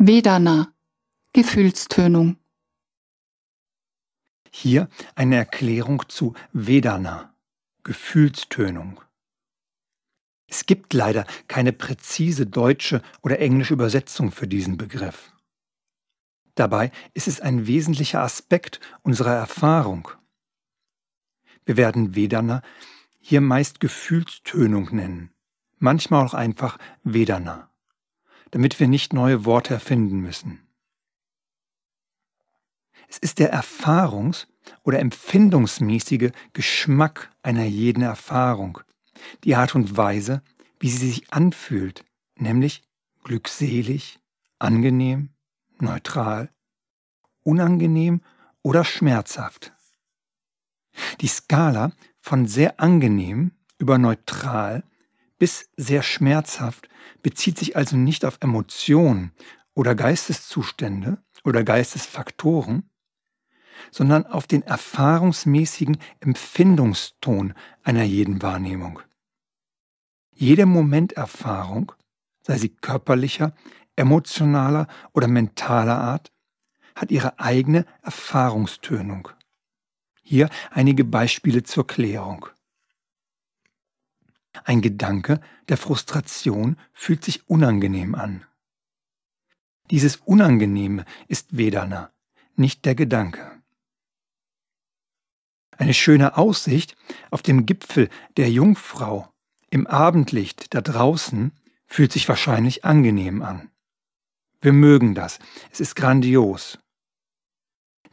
Vedana, Gefühlstönung. Hier eine Erklärung zu Vedana, Gefühlstönung. Es gibt leider keine präzise deutsche oder englische Übersetzung für diesen Begriff. Dabei ist es ein wesentlicher Aspekt unserer Erfahrung. Wir werden Vedana hier meist Gefühlstönung nennen, manchmal auch einfach Vedana damit wir nicht neue Worte erfinden müssen. Es ist der erfahrungs- oder empfindungsmäßige Geschmack einer jeden Erfahrung, die Art und Weise, wie sie sich anfühlt, nämlich glückselig, angenehm, neutral, unangenehm oder schmerzhaft. Die Skala von sehr angenehm über neutral bis sehr schmerzhaft bezieht sich also nicht auf Emotionen oder Geisteszustände oder Geistesfaktoren, sondern auf den erfahrungsmäßigen Empfindungston einer jeden Wahrnehmung. Jede Momenterfahrung, sei sie körperlicher, emotionaler oder mentaler Art, hat ihre eigene Erfahrungstönung. Hier einige Beispiele zur Klärung. Ein Gedanke der Frustration fühlt sich unangenehm an. Dieses Unangenehme ist Vedana, nicht der Gedanke. Eine schöne Aussicht auf dem Gipfel der Jungfrau im Abendlicht da draußen fühlt sich wahrscheinlich angenehm an. Wir mögen das, es ist grandios.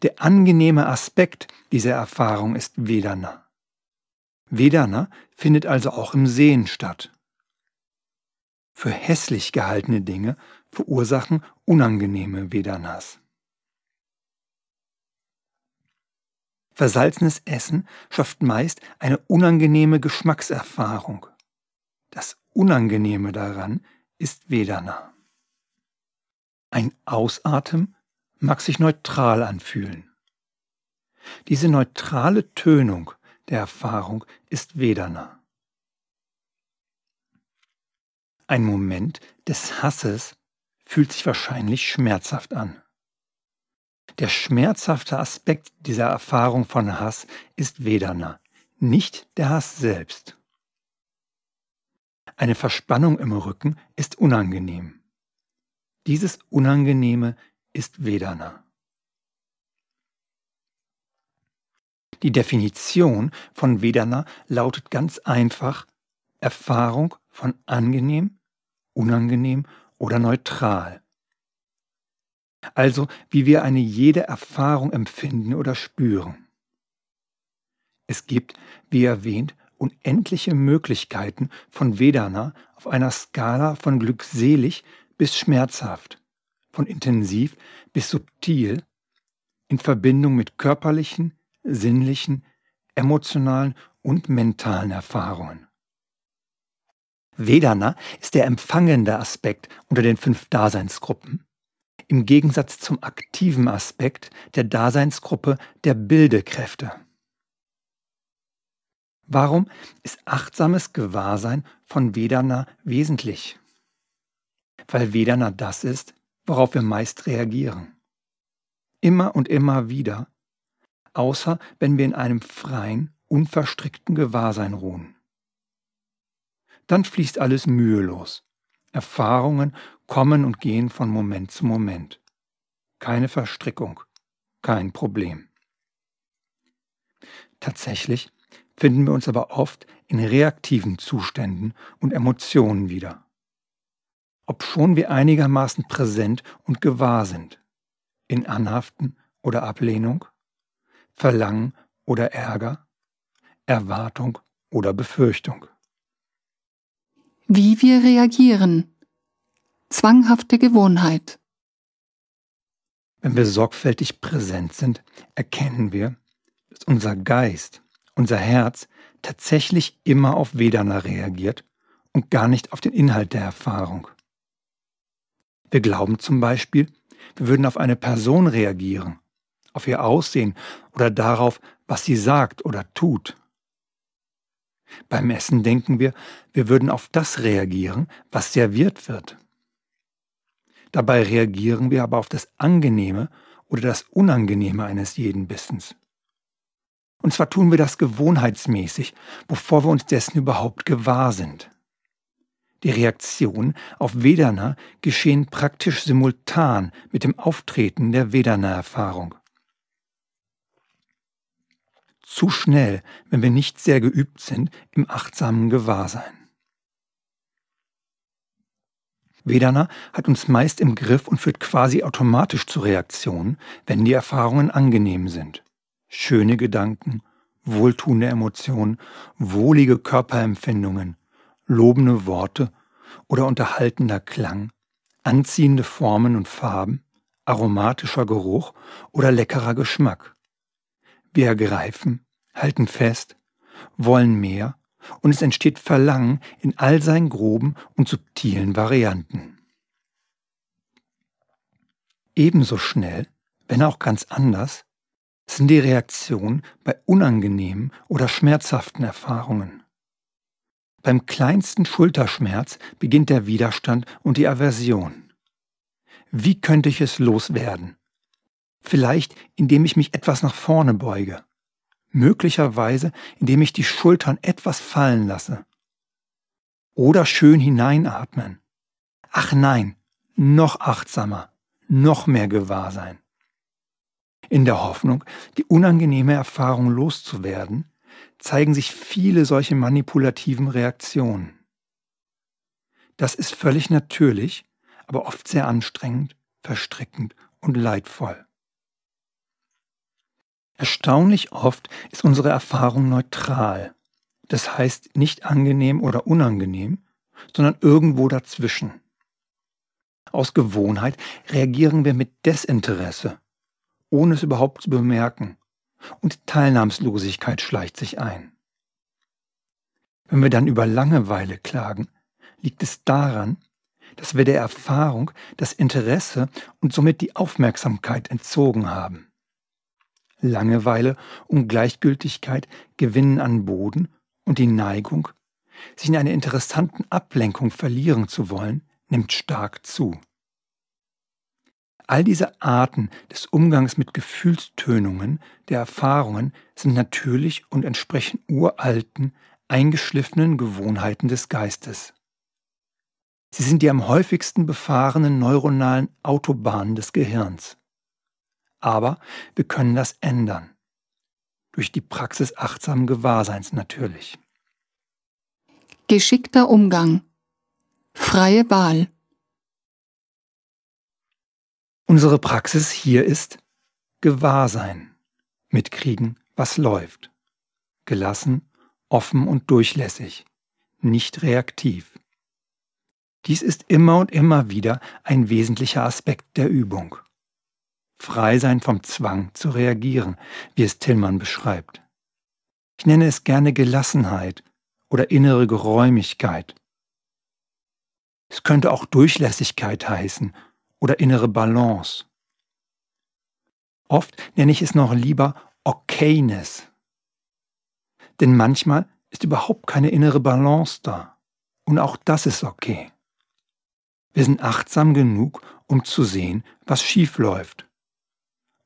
Der angenehme Aspekt dieser Erfahrung ist Vedana. Vedana ne, findet also auch im Sehen statt. Für hässlich gehaltene Dinge verursachen unangenehme Vedanas. Versalzenes Essen schafft meist eine unangenehme Geschmackserfahrung. Das Unangenehme daran ist Vedana. Ein Ausatmen mag sich neutral anfühlen. Diese neutrale Tönung der Erfahrung ist Vedana. Ein Moment des Hasses fühlt sich wahrscheinlich schmerzhaft an. Der schmerzhafte Aspekt dieser Erfahrung von Hass ist Vedana, nicht der Hass selbst. Eine Verspannung im Rücken ist unangenehm. Dieses Unangenehme ist Vedana. Die Definition von Vedana lautet ganz einfach Erfahrung von angenehm, unangenehm oder neutral. Also wie wir eine jede Erfahrung empfinden oder spüren. Es gibt, wie erwähnt, unendliche Möglichkeiten von Vedana auf einer Skala von glückselig bis schmerzhaft, von intensiv bis subtil, in Verbindung mit körperlichen, sinnlichen, emotionalen und mentalen Erfahrungen. Vedana ist der empfangende Aspekt unter den fünf Daseinsgruppen. Im Gegensatz zum aktiven Aspekt der Daseinsgruppe der Bildekräfte. Warum ist achtsames Gewahrsein von Vedana wesentlich? Weil Vedana das ist, worauf wir meist reagieren. Immer und immer wieder außer wenn wir in einem freien, unverstrickten Gewahrsein ruhen. Dann fließt alles mühelos. Erfahrungen kommen und gehen von Moment zu Moment. Keine Verstrickung, kein Problem. Tatsächlich finden wir uns aber oft in reaktiven Zuständen und Emotionen wieder. Obschon wir einigermaßen präsent und gewahr sind. In Anhaften oder Ablehnung, Verlangen oder Ärger, Erwartung oder Befürchtung. Wie wir reagieren. Zwanghafte Gewohnheit. Wenn wir sorgfältig präsent sind, erkennen wir, dass unser Geist, unser Herz tatsächlich immer auf Vedana reagiert und gar nicht auf den Inhalt der Erfahrung. Wir glauben zum Beispiel, wir würden auf eine Person reagieren auf ihr Aussehen oder darauf, was sie sagt oder tut. Beim Essen denken wir, wir würden auf das reagieren, was serviert wird. Dabei reagieren wir aber auf das Angenehme oder das Unangenehme eines jeden Bissens. Und zwar tun wir das gewohnheitsmäßig, bevor wir uns dessen überhaupt gewahr sind. Die Reaktionen auf Vedana geschehen praktisch simultan mit dem Auftreten der Vedana-Erfahrung zu schnell, wenn wir nicht sehr geübt sind im achtsamen Gewahrsein. Vedana hat uns meist im Griff und führt quasi automatisch zu Reaktionen, wenn die Erfahrungen angenehm sind. Schöne Gedanken, wohltuende Emotionen, wohlige Körperempfindungen, lobende Worte oder unterhaltender Klang, anziehende Formen und Farben, aromatischer Geruch oder leckerer Geschmack. Wir ergreifen, halten fest, wollen mehr und es entsteht Verlangen in all seinen groben und subtilen Varianten. Ebenso schnell, wenn auch ganz anders, sind die Reaktionen bei unangenehmen oder schmerzhaften Erfahrungen. Beim kleinsten Schulterschmerz beginnt der Widerstand und die Aversion. Wie könnte ich es loswerden? Vielleicht indem ich mich etwas nach vorne beuge. Möglicherweise indem ich die Schultern etwas fallen lasse. Oder schön hineinatmen. Ach nein, noch achtsamer, noch mehr Gewahrsein. In der Hoffnung, die unangenehme Erfahrung loszuwerden, zeigen sich viele solche manipulativen Reaktionen. Das ist völlig natürlich, aber oft sehr anstrengend, verstrickend und leidvoll. Erstaunlich oft ist unsere Erfahrung neutral. Das heißt nicht angenehm oder unangenehm, sondern irgendwo dazwischen. Aus Gewohnheit reagieren wir mit Desinteresse, ohne es überhaupt zu bemerken, und Teilnahmslosigkeit schleicht sich ein. Wenn wir dann über Langeweile klagen, liegt es daran, dass wir der Erfahrung das Interesse und somit die Aufmerksamkeit entzogen haben. Langeweile und Gleichgültigkeit gewinnen an Boden und die Neigung, sich in einer interessanten Ablenkung verlieren zu wollen, nimmt stark zu. All diese Arten des Umgangs mit Gefühlstönungen der Erfahrungen sind natürlich und entsprechen uralten, eingeschliffenen Gewohnheiten des Geistes. Sie sind die am häufigsten befahrenen neuronalen Autobahnen des Gehirns aber wir können das ändern. Durch die Praxis achtsamen Gewahrseins natürlich. Geschickter Umgang. Freie Wahl. Unsere Praxis hier ist Gewahrsein, mitkriegen, was läuft, gelassen, offen und durchlässig, nicht reaktiv. Dies ist immer und immer wieder ein wesentlicher Aspekt der Übung frei sein vom Zwang zu reagieren, wie es Tillmann beschreibt. Ich nenne es gerne Gelassenheit oder innere Geräumigkeit. Es könnte auch Durchlässigkeit heißen oder innere Balance. Oft nenne ich es noch lieber Okayness. Denn manchmal ist überhaupt keine innere Balance da. Und auch das ist okay. Wir sind achtsam genug, um zu sehen, was schief läuft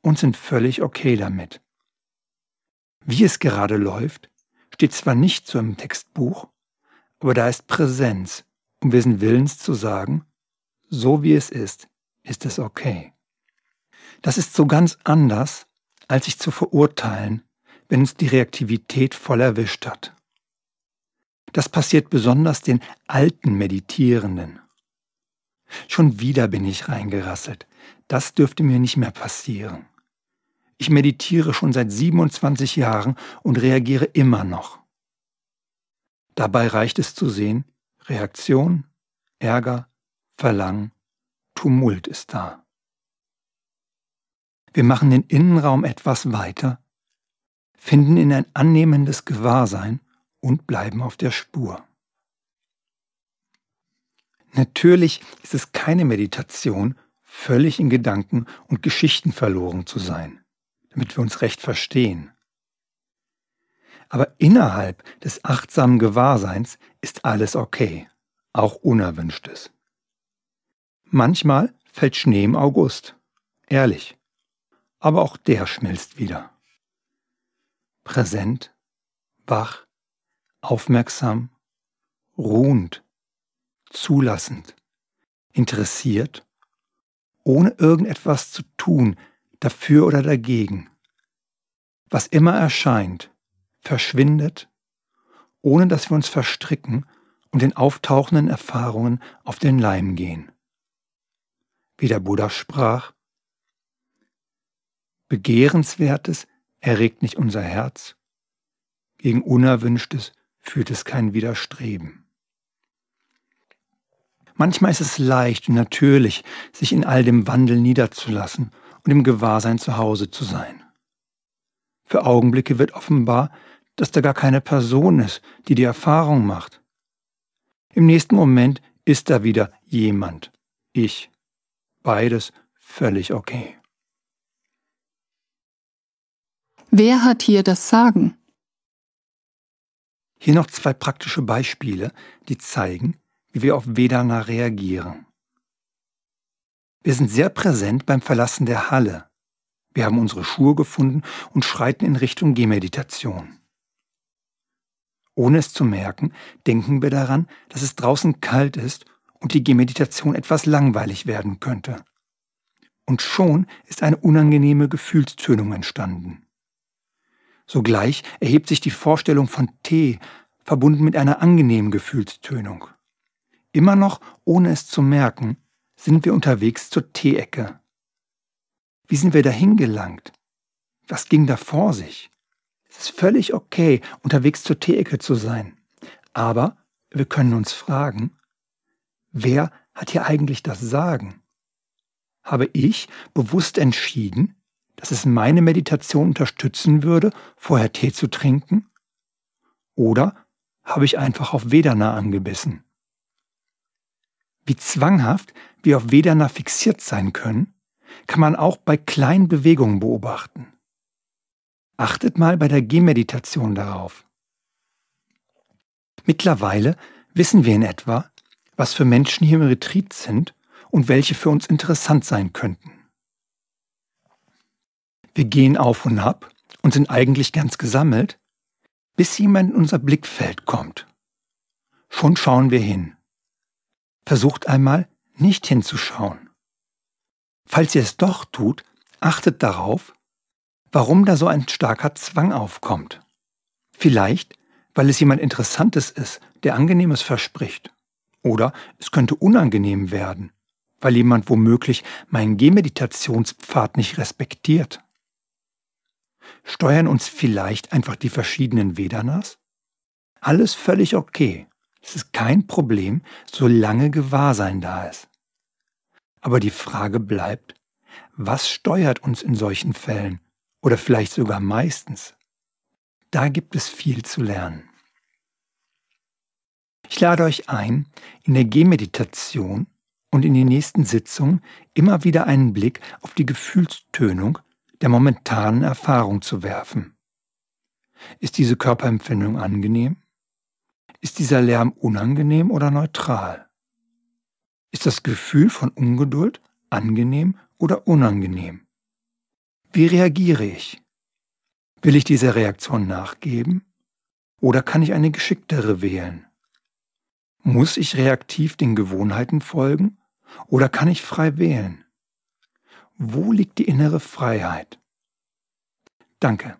und sind völlig okay damit. Wie es gerade läuft, steht zwar nicht so im Textbuch, aber da ist Präsenz und wir sind willens zu sagen, so wie es ist, ist es okay. Das ist so ganz anders, als sich zu verurteilen, wenn uns die Reaktivität voll erwischt hat. Das passiert besonders den alten Meditierenden. Schon wieder bin ich reingerasselt. Das dürfte mir nicht mehr passieren. Ich meditiere schon seit 27 Jahren und reagiere immer noch. Dabei reicht es zu sehen, Reaktion, Ärger, Verlangen, Tumult ist da. Wir machen den Innenraum etwas weiter, finden in ein annehmendes Gewahrsein und bleiben auf der Spur. Natürlich ist es keine Meditation, völlig in Gedanken und Geschichten verloren zu sein damit wir uns recht verstehen. Aber innerhalb des achtsamen Gewahrseins ist alles okay, auch Unerwünschtes. Manchmal fällt Schnee im August, ehrlich, aber auch der schmilzt wieder. Präsent, wach, aufmerksam, ruhend, zulassend, interessiert, ohne irgendetwas zu tun, dafür oder dagegen. Was immer erscheint, verschwindet, ohne dass wir uns verstricken und den auftauchenden Erfahrungen auf den Leim gehen. Wie der Buddha sprach, Begehrenswertes erregt nicht unser Herz, gegen Unerwünschtes fühlt es kein Widerstreben. Manchmal ist es leicht und natürlich, sich in all dem Wandel niederzulassen und im Gewahrsein zu Hause zu sein. Für Augenblicke wird offenbar, dass da gar keine Person ist, die die Erfahrung macht. Im nächsten Moment ist da wieder jemand, ich. Beides völlig okay. Wer hat hier das Sagen? Hier noch zwei praktische Beispiele, die zeigen, wie wir auf Vedana reagieren. Wir sind sehr präsent beim Verlassen der Halle. Wir haben unsere Schuhe gefunden und schreiten in Richtung Gehmeditation. Ohne es zu merken, denken wir daran, dass es draußen kalt ist und die Gehmeditation etwas langweilig werden könnte. Und schon ist eine unangenehme Gefühlstönung entstanden. Sogleich erhebt sich die Vorstellung von Tee, verbunden mit einer angenehmen Gefühlstönung. Immer noch, ohne es zu merken, sind wir unterwegs zur Teeecke. Wie sind wir dahin gelangt? Was ging da vor sich? Es ist völlig okay, unterwegs zur Teeecke zu sein. Aber wir können uns fragen, wer hat hier eigentlich das Sagen? Habe ich bewusst entschieden, dass es meine Meditation unterstützen würde, vorher Tee zu trinken? Oder habe ich einfach auf Vedana angebissen? wie zwanghaft wir auf Vedana fixiert sein können, kann man auch bei kleinen Bewegungen beobachten. Achtet mal bei der Gehmeditation darauf. Mittlerweile wissen wir in etwa, was für Menschen hier im Retreat sind und welche für uns interessant sein könnten. Wir gehen auf und ab und sind eigentlich ganz gesammelt, bis jemand in unser Blickfeld kommt. Schon schauen wir hin versucht einmal nicht hinzuschauen. Falls ihr es doch tut, achtet darauf, warum da so ein starker Zwang aufkommt. Vielleicht, weil es jemand Interessantes ist, der Angenehmes verspricht. Oder es könnte unangenehm werden, weil jemand womöglich meinen Gehmeditationspfad nicht respektiert. Steuern uns vielleicht einfach die verschiedenen Vedanas? Alles völlig okay. Es ist kein Problem, solange Gewahrsein da ist. Aber die Frage bleibt, was steuert uns in solchen Fällen oder vielleicht sogar meistens? Da gibt es viel zu lernen. Ich lade euch ein, in der Gehmeditation und in den nächsten Sitzungen immer wieder einen Blick auf die Gefühlstönung der momentanen Erfahrung zu werfen. Ist diese Körperempfindung angenehm? Ist dieser Lärm unangenehm oder neutral? Ist das Gefühl von Ungeduld angenehm oder unangenehm? Wie reagiere ich? Will ich dieser Reaktion nachgeben? Oder kann ich eine geschicktere wählen? Muss ich reaktiv den Gewohnheiten folgen? Oder kann ich frei wählen? Wo liegt die innere Freiheit? Danke.